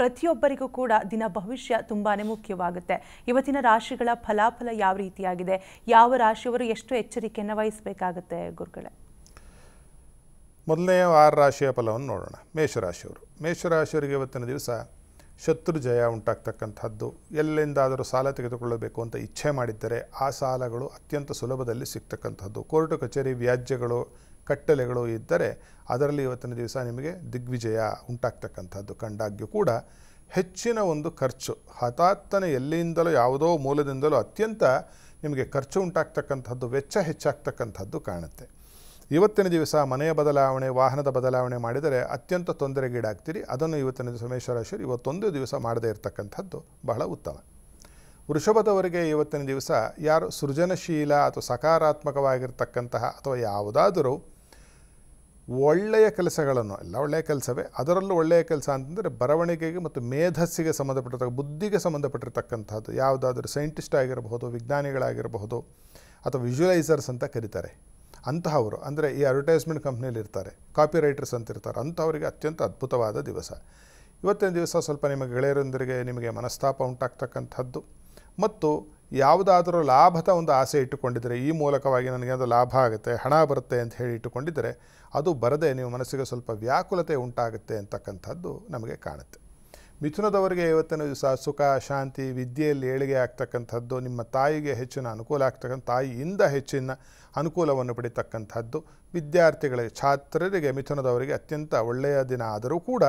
ಪ್ರತಿಯೊಬ್ಬರಿಗೂ ಕೂಡ ದಿನ ಭವಿಷ್ಯ ತುಂಬಾ ಮುಖ್ಯವಾಗುತ್ತೆ ಇವತ್ತಿನ ರಾಶಿಗಳ ಫಲಾಫಲ ಯಾವ ರೀತಿಯಾಗಿದೆ ಯಾವ ರಾಶಿಯವರು ಎಷ್ಟು ಎಚ್ಚರಿಕೆಯನ್ನು ವಹಿಸಬೇಕಾಗುತ್ತೆ ಗುರುಗಳೇ ಮೊದಲನೆಯ ಆರು ರಾಶಿಯ ಫಲವನ್ನು ನೋಡೋಣ ಮೇಷರಾಶಿಯವರು ಮೇಷರಾಶಿಯವರಿಗೆ ಇವತ್ತಿನ ದಿವಸ ಶತ್ರು ಜಯ ಉಂಟಾಗ್ತಕ್ಕಂಥದ್ದು ಎಲ್ಲಿಂದಾದರೂ ಸಾಲ ತೆಗೆದುಕೊಳ್ಳಬೇಕು ಅಂತ ಇಚ್ಛೆ ಮಾಡಿದ್ದರೆ ಆ ಸಾಲಗಳು ಅತ್ಯಂತ ಸುಲಭದಲ್ಲಿ ಸಿಗ್ತಕ್ಕಂಥದ್ದು ಕೋರ್ಟು ಕಚೇರಿ ವ್ಯಾಜ್ಯಗಳು ಕಟ್ಟಲೆಗಳು ಇದ್ದರೆ ಅದರಲ್ಲಿ ಇವತ್ತಿನ ದಿವಸ ನಿಮಗೆ ದಿಗ್ವಿಜಯ ಉಂಟಾಗ್ತಕ್ಕಂಥದ್ದು ಕಂಡಾಗ್ಯೂ ಕೂಡ ಹೆಚ್ಚಿನ ಒಂದು ಖರ್ಚು ಹತಾತ್ತನೆ ಎಲ್ಲಿಯಿಂದಲೋ ಯಾವುದೋ ಮೂಲದಿಂದಲೋ ಅತ್ಯಂತ ನಿಮಗೆ ಖರ್ಚು ಉಂಟಾಗ್ತಕ್ಕಂಥದ್ದು ವೆಚ್ಚ ಹೆಚ್ಚಾಗ್ತಕ್ಕಂಥದ್ದು ಕಾಣುತ್ತೆ ಇವತ್ತಿನ ದಿವಸ ಮನೆಯ ಬದಲಾವಣೆ ವಾಹನದ ಬದಲಾವಣೆ ಮಾಡಿದರೆ ಅತ್ಯಂತ ತೊಂದರೆಗೀಡಾಗ್ತೀರಿ ಅದನ್ನು ಇವತ್ತಿನ ದಿವಸ ಮೇಷರಾಶಿಯರು ಇವತ್ತೊಂದು ದಿವಸ ಮಾಡದೇ ಇರತಕ್ಕಂಥದ್ದು ಬಹಳ ಉತ್ತಮ ವೃಷಭದವರಿಗೆ ಇವತ್ತಿನ ದಿವಸ ಯಾರು ಸೃಜನಶೀಲ ಅಥವಾ ಸಕಾರಾತ್ಮಕವಾಗಿರ್ತಕ್ಕಂತಹ ಅಥವಾ ಯಾವುದಾದರೂ ಒಳ್ಳೆಯ ಕೆಲಸಗಳನ್ನು ಎಲ್ಲ ಒಳ್ಳೆಯ ಕೆಲಸವೇ ಅದರಲ್ಲೂ ಒಳ್ಳೆಯ ಕೆಲಸ ಅಂತಂದರೆ ಬರವಣಿಗೆಗೆ ಮತ್ತು ಮೇಧಸ್ಸಿಗೆ ಸಂಬಂಧಪಟ್ಟಿರ್ತಕ್ಕ ಬುದ್ಧಿಗೆ ಸಂಬಂಧಪಟ್ಟಿರ್ತಕ್ಕಂಥದ್ದು ಯಾವುದಾದ್ರೂ ಸೈಂಟಿಸ್ಟ್ ಆಗಿರಬಹುದು ವಿಜ್ಞಾನಿಗಳಾಗಿರಬಹುದು ಅಥವಾ ವಿಜುವಲೈಸರ್ಸ್ ಅಂತ ಕರೀತಾರೆ ಅಂತಹವರು ಅಂದರೆ ಈ ಅಡ್ವರ್ಟೈಸ್ಮೆಂಟ್ ಕಂಪ್ನಿಯಲ್ಲಿ ಇರ್ತಾರೆ ಕಾಪಿ ರೈಟರ್ಸ್ ಅಂತ ಇರ್ತಾರೆ ಅಂಥವರಿಗೆ ಅತ್ಯಂತ ಅದ್ಭುತವಾದ ದಿವಸ ಇವತ್ತಿನ ದಿವಸ ಸ್ವಲ್ಪ ನಿಮಗೆ ಗೆಳೆಯರೊಂದಿಗೆ ನಿಮಗೆ ಮನಸ್ತಾಪ ಉಂಟಾಗ್ತಕ್ಕಂಥದ್ದು ಮತ್ತು ಯಾವುದಾದರೂ ಲಾಭದ ಒಂದು ಆಸೆ ಇಟ್ಟುಕೊಂಡಿದ್ದರೆ ಈ ಮೂಲಕವಾಗಿ ಅದು ಲಾಭ ಆಗುತ್ತೆ ಹಣ ಬರುತ್ತೆ ಅಂತ ಹೇಳಿ ಇಟ್ಟುಕೊಂಡಿದ್ದರೆ ಅದು ಬರದೆ ನೀವು ಮನಸ್ಸಿಗೆ ಸ್ವಲ್ಪ ವ್ಯಾಕುಲತೆ ಉಂಟಾಗುತ್ತೆ ಅಂತಕ್ಕಂಥದ್ದು ನಮಗೆ ಕಾಣುತ್ತೆ ಮಿಥುನದವರಿಗೆ ಇವತ್ತಿನ ದಿವಸ ಸುಖ ಶಾಂತಿ ವಿದ್ಯೆಯಲ್ಲಿ ಏಳಿಗೆ ಆಗ್ತಕ್ಕಂಥದ್ದು ನಿಮ್ಮ ತಾಯಿಗೆ ಹೆಚ್ಚಿನ ಅನುಕೂಲ ಆಗ್ತಕ್ಕಂಥ ತಾಯಿಯಿಂದ ಹೆಚ್ಚಿನ ಅನುಕೂಲವನ್ನು ಪಡಿತಕ್ಕಂಥದ್ದು ವಿದ್ಯಾರ್ಥಿಗಳಿಗೆ ಛಾತ್ರರಿಗೆ ಮಿಥುನದವರಿಗೆ ಅತ್ಯಂತ ಒಳ್ಳೆಯ ದಿನ ಆದರೂ ಕೂಡ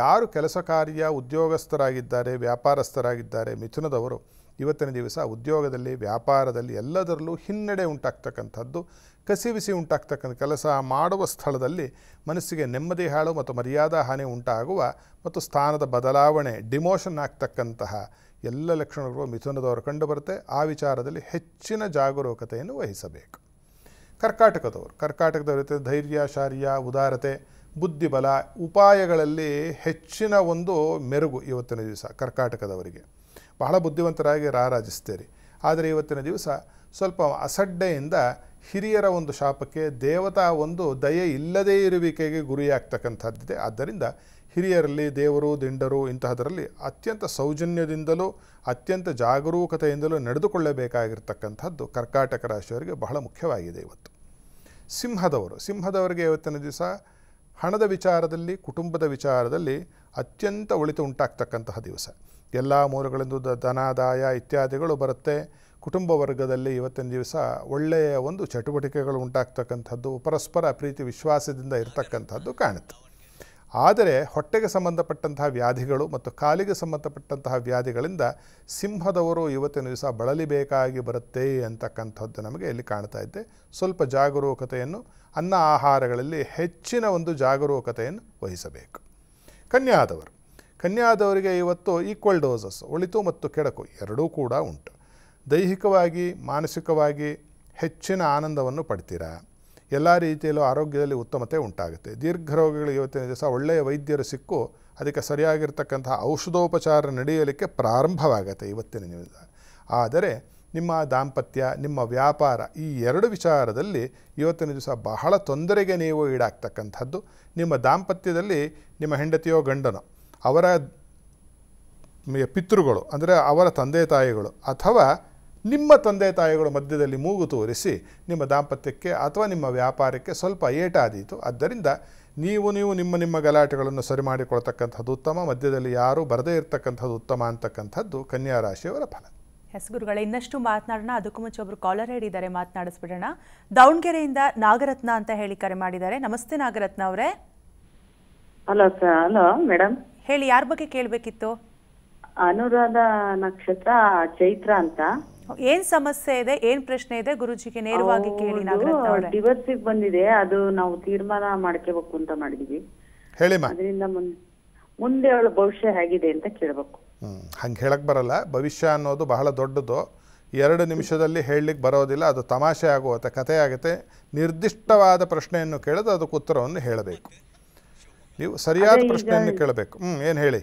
ಯಾರು ಕೆಲಸ ಕಾರ್ಯ ಉದ್ಯೋಗಸ್ಥರಾಗಿದ್ದಾರೆ ವ್ಯಾಪಾರಸ್ಥರಾಗಿದ್ದಾರೆ ಮಿಥುನದವರು ಇವತ್ತಿನ ದಿವಸ ಉದ್ಯೋಗದಲ್ಲಿ ವ್ಯಾಪಾರದಲ್ಲಿ ಎಲ್ಲದರಲ್ಲೂ ಹಿನ್ನಡೆ ಉಂಟಾಗ್ತಕ್ಕಂಥದ್ದು ಕಸಿವಿಸಿ ಉಂಟಾಗ್ತಕ್ಕಂಥ ಕೆಲಸ ಮಾಡುವ ಸ್ಥಳದಲ್ಲಿ ಮನಸ್ಸಿಗೆ ನೆಮ್ಮದಿ ಹಾಳು ಮತ್ತು ಮರ್ಯಾದಾ ಹಾನಿ ಉಂಟಾಗುವ ಮತ್ತು ಸ್ಥಾನದ ಬದಲಾವಣೆ ಡಿಮೋಷನ್ ಆಗ್ತಕ್ಕಂತಹ ಎಲ್ಲ ಲಕ್ಷಣಗಳು ಮಿಥುನದವರು ಕಂಡುಬರುತ್ತೆ ಆ ವಿಚಾರದಲ್ಲಿ ಹೆಚ್ಚಿನ ಜಾಗರೂಕತೆಯನ್ನು ವಹಿಸಬೇಕು ಕರ್ಕಾಟಕದವರು ಕರ್ಕಾಟಕದವರ ಧೈರ್ಯ ಶಾರ್ಯ ಉದಾರತೆ ಬುದ್ಧಿಬಲ ಉಪಾಯಗಳಲ್ಲಿ ಹೆಚ್ಚಿನ ಒಂದು ಮೆರುಗು ಇವತ್ತಿನ ದಿವಸ ಕರ್ಕಾಟಕದವರಿಗೆ ಬಹಳ ಬುದ್ಧಿವಂತರಾಗಿ ರಾರಾಜಿಸ್ತೀರಿ ಆದರೆ ಇವತ್ತಿನ ದಿವಸ ಸ್ವಲ್ಪ ಅಸಡ್ಡೆಯಿಂದ ಹಿರಿಯರ ಒಂದು ಶಾಪಕ್ಕೆ ದೇವತಾ ಒಂದು ದಯೆ ಇಲ್ಲದೇ ಇರುವಿಕೆಗೆ ಗುರಿಯಾಗ್ತಕ್ಕಂಥದ್ದಿದೆ ಆದ್ದರಿಂದ ಹಿರಿಯರಲ್ಲಿ ದೇವರು ದಿಂಡರು ಇಂತಹದರಲ್ಲಿ ಅತ್ಯಂತ ಸೌಜನ್ಯದಿಂದಲೂ ಅತ್ಯಂತ ಜಾಗರೂಕತೆಯಿಂದಲೂ ನಡೆದುಕೊಳ್ಳಬೇಕಾಗಿರ್ತಕ್ಕಂಥದ್ದು ಕರ್ಕಾಟಕ ರಾಶಿಯವರಿಗೆ ಬಹಳ ಮುಖ್ಯವಾಗಿದೆ ಇವತ್ತು ಸಿಂಹದವರು ಸಿಂಹದವರಿಗೆ ಇವತ್ತಿನ ದಿವಸ ಹಣದ ವಿಚಾರದಲ್ಲಿ ಕುಟುಂಬದ ವಿಚಾರದಲ್ಲಿ ಅತ್ಯಂತ ಒಳಿತು ಉಂಟಾಗ್ತಕ್ಕಂತಹ ದಿವಸ ಎಲ್ಲ ಮೂಲಗಳಿಂದ ಧನಾದಾಯ ಇತ್ಯಾದಿಗಳು ಬರುತ್ತೆ ಕುಟುಂಬ ವರ್ಗದಲ್ಲಿ ಇವತ್ತಿನ ದಿವಸ ಒಳ್ಳೆಯ ಒಂದು ಚಟುವಟಿಕೆಗಳು ಉಂಟಾಗ್ತಕ್ಕಂಥದ್ದು ಪರಸ್ಪರ ಪ್ರೀತಿ ವಿಶ್ವಾಸದಿಂದ ಇರತಕ್ಕಂಥದ್ದು ಕಾಣುತ್ತೆ ಆದರೆ ಹೊಟ್ಟೆಗೆ ಸಂಬಂಧಪಟ್ಟಂತಹ ವ್ಯಾಧಿಗಳು ಮತ್ತು ಕಾಲಿಗೆ ಸಂಬಂಧಪಟ್ಟಂತಹ ವ್ಯಾಧಿಗಳಿಂದ ಸಿಂಹದವರು ಇವತ್ತಿನ ದಿವಸ ಬಳಲಿಬೇಕಾಗಿ ಬರುತ್ತೆ ಅಂತಕ್ಕಂಥದ್ದು ನಮಗೆ ಇಲ್ಲಿ ಕಾಣ್ತಾ ಇದ್ದೆ ಸ್ವಲ್ಪ ಜಾಗರೂಕತೆಯನ್ನು ಅನ್ನ ಆಹಾರಗಳಲ್ಲಿ ಹೆಚ್ಚಿನ ಒಂದು ಜಾಗರೂಕತೆಯನ್ನು ವಹಿಸಬೇಕು ಕನ್ಯಾದವರು ಕನ್ಯಾದವರಿಗೆ ಇವತ್ತು ಈಕ್ವಲ್ ಡೋಸಸ್ ಒಳಿತು ಮತ್ತು ಕೆಡಕು ಎರಡೂ ಕೂಡ ಉಂಟು ದೈಹಿಕವಾಗಿ ಮಾನಸಿಕವಾಗಿ ಹೆಚ್ಚಿನ ಆನಂದವನ್ನು ಪಡ್ತೀರಾ ಎಲ್ಲ ರೀತಿಯಲ್ಲೂ ಆರೋಗ್ಯದಲ್ಲಿ ಉತ್ತಮತೆ ಉಂಟಾಗುತ್ತೆ ದೀರ್ಘ ರೋಗಗಳಿಗೆ ಇವತ್ತಿನ ದಿವಸ ಒಳ್ಳೆಯ ವೈದ್ಯರು ಸಿಕ್ಕು ಅದಕ್ಕೆ ಸರಿಯಾಗಿರ್ತಕ್ಕಂತಹ ಔಷಧೋಪಚಾರ ನಡೆಯಲಿಕ್ಕೆ ಪ್ರಾರಂಭವಾಗುತ್ತೆ ಇವತ್ತಿನ ದಿವಸ ಆದರೆ ನಿಮ್ಮ ದಾಂಪತ್ಯ ನಿಮ್ಮ ವ್ಯಾಪಾರ ಈ ಎರಡು ವಿಚಾರದಲ್ಲಿ ಇವತ್ತಿನ ದಿವಸ ಬಹಳ ತೊಂದರೆಗೆ ನೀವು ಈಡಾಗ್ತಕ್ಕಂಥದ್ದು ನಿಮ್ಮ ದಾಂಪತ್ಯದಲ್ಲಿ ನಿಮ್ಮ ಹೆಂಡತಿಯೋ ಗಂಡನೋ ಅವರ ಪಿತೃಗಳು ಅಂದರೆ ಅವರ ತಂದೆ ತಾಯಿಗಳು ಅಥವಾ ನಿಮ್ಮ ತಂದೆ ತಾಯಿಗಳ ಮಧ್ಯದಲ್ಲಿ ಮೂಗು ತೋರಿಸಿ ನಿಮ್ಮ ದಾಂಪತ್ಯಕ್ಕೆ ಅಥವಾ ನಿಮ್ಮ ವ್ಯಾಪಾರಕ್ಕೆ ಸ್ವಲ್ಪ ಏಟಾದೀತು ಆದ್ದರಿಂದ ನೀವು ನೀವು ನಿಮ್ಮ ನಿಮ್ಮ ಗಲಾಟೆಗಳನ್ನು ಸರಿ ಮಾಡಿಕೊಳ್ತಕ್ಕಂಥದ್ದು ಉತ್ತಮ ಮಧ್ಯದಲ್ಲಿ ಯಾರೂ ಬರದೇ ಇರತಕ್ಕಂಥದ್ದು ಉತ್ತಮ ಅಂತಕ್ಕಂಥದ್ದು ಕನ್ಯಾ ರಾಶಿಯವರ ಫಲ ಹೆಸಗುರುಗಳೇ ಇನ್ನಷ್ಟು ಮಾತನಾಡೋಣ ಅದಕ್ಕೂ ಮುಂಚೆ ಒಬ್ಬರು ಕಾಲರ್ ಹೇಳಿದ್ದಾರೆ ಮಾತನಾಡಿಸ್ಬಿಡೋಣ ದಾವಣಗೆರೆಯಿಂದ ನಾಗರತ್ನ ಅಂತ ಹೇಳಿ ಕರೆ ಮಾಡಿದ್ದಾರೆ ನಮಸ್ತೆ ನಾಗರತ್ನ ಅವರೇ ಹಲೋ ಸರ್ ಹಲೋ ಮೇಡಮ್ ಹೇಳಿ ಯಾರ ಬಗ್ಗೆ ಕೇಳಬೇಕಿತ್ತು ಅನುರಾಧ ನಕ್ಷತ್ರ ಚೈತ್ರ ಅಂತ ಏನ್ ಸಮಸ್ಯೆ ಇದೆ ಏನ್ ಪ್ರಶ್ನೆ ಇದೆ ಗುರುಜಿಗೆ ನೇರವಾಗಿ ಕೇಳಿ ಡಿವರ್ಸ್ ಬಂದಿದೆ ಅದು ನಾವು ತೀರ್ಮಾನ ಮಾಡ್ಕೋಬೇಕು ಅಂತ ಮಾಡಿದೀವಿ ಹೇಳಿ ಅದರಿಂದ ಮುಂದೆ ಅವಳ ಭವಿಷ್ಯ ಹೇಗಿದೆ ಅಂತ ಕೇಳಬೇಕು ಹಂಗೆ ಹೇಳಕ್ ಬರಲ್ಲ ಭವಿಷ್ಯ ಅನ್ನೋದು ಬಹಳ ದೊಡ್ಡದು ಎರಡು ನಿಮಿಷದಲ್ಲಿ ಹೇಳಲಿಕ್ಕೆ ಬರೋದಿಲ್ಲ ಅದು ತಮಾಷೆ ಆಗುವ ಕಥೆ ಆಗುತ್ತೆ ನಿರ್ದಿಷ್ಟವಾದ ಪ್ರಶ್ನೆಯನ್ನು ಕೇಳಿದ್ರೆ ಅದಕ್ಕೆ ಉತ್ತರವನ್ನು ಹೇಳಬೇಕು ನೀವು ಸರಿಯಾದ ಪ್ರಶ್ನೆಯನ್ನು ಕೇಳಬೇಕು ಹ್ಞೂ ಏನು ಹೇಳಿ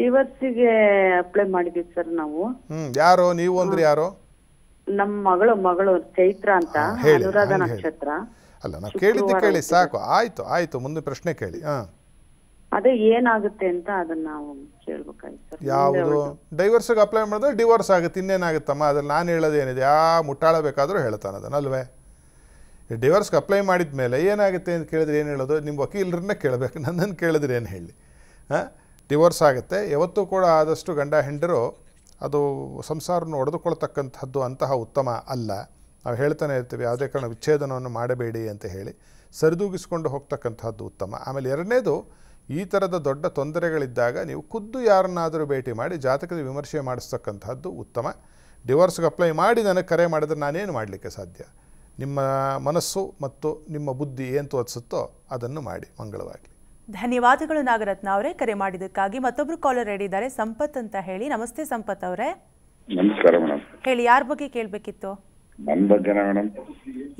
ಡಿವರ್ಸಿಗೆ ಅಪ್ಲೈ ಮಾಡಿದ್ವಿ ಸರ್ ನಾವು ಹ್ಮ್ ಯಾರು ನೀವು ಅಂದ್ರೆ ಯಾರು ನಮ್ಮ ಮಗಳು ಮಗಳು ಚೈತ್ರ ಅಂತ ಅನುರಾಧ ನಕ್ಷತ್ರ ಅಲ್ಲ ನಾವು ಕೇಳಿದ್ದು ಕೇಳಿ ಸಾಕು ಆಯ್ತು ಆಯ್ತು ಮುಂದೆ ಪ್ರಶ್ನೆ ಕೇಳಿ ಹಾ ಅದೇ ಏನಾಗುತ್ತೆ ಅಂತ ಅದನ್ನ ನಾವು ಕೇಳ್ಬೇಕಾಗಿತ್ತು ಸರ್ ಯಾವುದು ಡೈವರ್ಸ್ಗೆ ಅಪ್ಲೈ ಮಾಡಿದ್ರೆ ಡಿವೋರ್ಸ್ ಆಗುತ್ತೆ ಇನ್ನೇನಾಗುತ್ತಮ್ಮ ಅದ್ರಲ್ಲಿ ನಾನು ಹೇಳೋದೇನಿದೆ ಯಾ ಮುಟ್ಟಾಳಬೇಕಾದ್ರೂ ಹೇಳ್ತಾನೆ ಅದನ್ನಲ್ವೇ ಡಿವೋರ್ಸ್ಗೆ ಅಪ್ಲೈ ಮಾಡಿದ ಮೇಲೆ ಏನಾಗುತ್ತೆ ಅಂತ ಕೇಳಿದ್ರೆ ಏನು ಹೇಳೋದು ನಿಮ್ಮ ವಕೀಲರನ್ನ ಕೇಳಬೇಕು ನನ್ನನ್ನು ಕೇಳಿದ್ರೆ ಏನು ಹೇಳಿ ಹಾಂ ಡಿವೋರ್ಸ್ ಆಗುತ್ತೆ ಯಾವತ್ತೂ ಕೂಡ ಆದಷ್ಟು ಗಂಡ ಹೆಂಡರು ಅದು ಸಂಸಾರವನ್ನು ಒಡೆದುಕೊಳ್ತಕ್ಕಂಥದ್ದು ಅಂತಹ ಉತ್ತಮ ಅಲ್ಲ ನಾವು ಹೇಳ್ತಾನೆ ಇರ್ತೀವಿ ಯಾವುದೇ ಕಾರಣ ವಿಚ್ಛೇದನವನ್ನು ಮಾಡಬೇಡಿ ಅಂತ ಹೇಳಿ ಸರಿದೂಗಿಸ್ಕೊಂಡು ಹೋಗ್ತಕ್ಕಂಥದ್ದು ಉತ್ತಮ ಆಮೇಲೆ ಎರಡನೇದು ಈ ಥರದ ದೊಡ್ಡ ತೊಂದರೆಗಳಿದ್ದಾಗ ನೀವು ಖುದ್ದು ಯಾರನ್ನಾದರೂ ಭೇಟಿ ಮಾಡಿ ಜಾತಕದ ವಿಮರ್ಶೆ ಮಾಡಿಸ್ತಕ್ಕಂಥದ್ದು ಉತ್ತಮ ಡಿವೋರ್ಸ್ಗೆ ಅಪ್ಲೈ ಮಾಡಿ ನನಗೆ ಕರೆ ಮಾಡಿದ್ರೆ ನಾನೇನು ಮಾಡಲಿಕ್ಕೆ ಸಾಧ್ಯ ನಿಮ್ಮ ಮನಸ್ಸು ಮತ್ತು ನಿಮ್ಮ ಬುದ್ಧಿ ಏನು ತೋರಿಸುತ್ತೋ ಅದನ್ನು ಮಾಡಿ ಮಂಗಳವಾಗಲಿ ಧನ್ಯವಾದಗಳು ನಾಗರತ್ನ ಅವರೇ ಕರೆ ಮಾಡಿದ್ದಕ್ಕಾಗಿ ಮತ್ತೊಬ್ರು ಕಾಲರ್ ಇದ್ದಾರೆ ಸಂಪತ್ ಅಂತ ಹೇಳಿ ನಮಸ್ತೆ ಸಂಪತ್ ಅವರೇ ನಮಸ್ಕಾರ ಮೇಡಮ್ ಹೇಳಿ ಯಾರ ಬಗ್ಗೆ ಕೇಳಬೇಕಿತ್ತು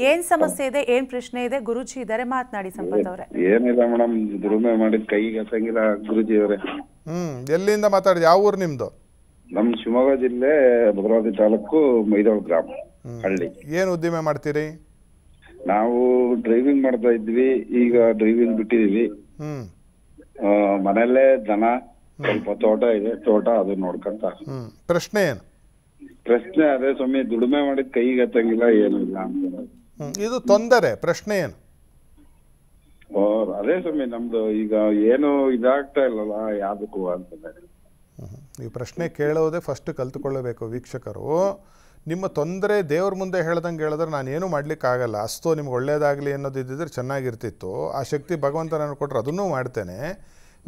ಏನ್ ಸಮಸ್ಯೆ ಇದೆ ಏನ್ ಪ್ರಶ್ನೆ ಇದೆ ಗುರುಜಿ ಇದಾರೆ ಮಾತನಾಡಿ ಸಂಪತ್ ಅವರೇ ಏನಿಲ್ಲ ಮೇಡಮ್ ದುರ್ಮೆ ಮಾಡಿದ ಕೈಗೆ ಗುರುಜಿ ಅವರೇ ಹ್ಮ್ ಎಲ್ಲಿಂದ ಮಾತಾಡಿದ ಯಾವ ಊರು ನಿಮ್ದು ನಮ್ ಶಿವಮೊಗ್ಗ ಜಿಲ್ಲೆ ಭದ್ರಾವತಿ ತಾಲೂಕು ಮೈದಾಳ್ ಗ್ರಾಮ ಹಳ್ಳಿ ಏನ್ ಉದ್ದಿಮೆ ಮಾಡ್ತೀರಿ ನಾವು ಡ್ರೈವಿಂಗ್ ಮಾಡ್ತಾ ಇದ್ವಿ ಈಗ ಡ್ರೈವಿಂಗ್ ಬಿಟ್ಟಿದೀವಿ ಮನೆಯಲ್ಲೇ ಜನ ಸ್ವಲ್ಪ ತೋಟ ಇದೆ ತೋಟ ಅದು ನೋಡ್ಕೊಂತ ಪ್ರಶ್ನೆ ಏನು ಪ್ರಶ್ನೆ ಅದೇ ಸ್ವಾಮಿ ದುಡಿಮೆ ಮಾಡಿದ ಕೈಗೆ ಹತ್ತಂಗಿಲ್ಲ ಏನು ಇಲ್ಲ ಅಂತ ಇದು ತೊಂದರೆ ಪ್ರಶ್ನೆ ಏನು ಅದೇ ಸ್ವಾಮಿ ನಮ್ದು ಈಗ ಏನು ಇದಾಗ್ತಾ ಇಲ್ಲಲ್ಲ ಯಾವ್ದಕ್ಕೂ ಅಂತ ಈ ಪ್ರಶ್ನೆ ಕೇಳೋದೇ ಫಸ್ಟ್ ಕಲ್ತುಕೊಳ್ಳಬೇಕು ವೀಕ್ಷಕರು ನಿಮ್ಮ ತೊಂದರೆ ದೇವ್ರ ಮುಂದೆ ಹೇಳ್ದಂಗೆ ಹೇಳಿದ್ರೆ ಏನೂ ಮಾಡಲಿಕ್ಕಾಗಲ್ಲ ಅಷ್ಟೋ ನಿಮ್ಗೆ ಒಳ್ಳೇದಾಗಲಿ ಅನ್ನೋದು ಚೆನ್ನಾಗಿರ್ತಿತ್ತು ಆ ಶಕ್ತಿ ಭಗವಂತ ನಾನು ಕೊಟ್ಟರೆ ಅದನ್ನೂ ಮಾಡ್ತೇನೆ